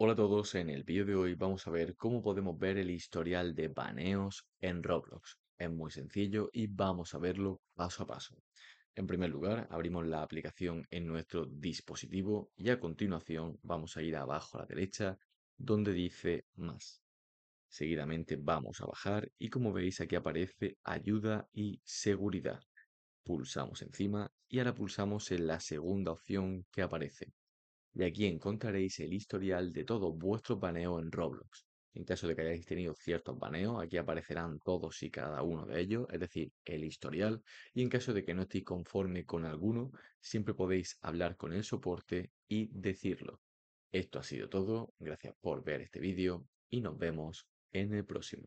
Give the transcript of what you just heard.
Hola a todos, en el vídeo de hoy vamos a ver cómo podemos ver el historial de baneos en Roblox. Es muy sencillo y vamos a verlo paso a paso. En primer lugar, abrimos la aplicación en nuestro dispositivo y a continuación vamos a ir abajo a la derecha donde dice más. Seguidamente vamos a bajar y como veis aquí aparece ayuda y seguridad. Pulsamos encima y ahora pulsamos en la segunda opción que aparece, y aquí encontraréis el historial de todos vuestros baneos en Roblox. En caso de que hayáis tenido ciertos baneos, aquí aparecerán todos y cada uno de ellos, es decir, el historial, y en caso de que no estéis conforme con alguno, siempre podéis hablar con el soporte y decirlo. Esto ha sido todo, gracias por ver este vídeo y nos vemos en el próximo.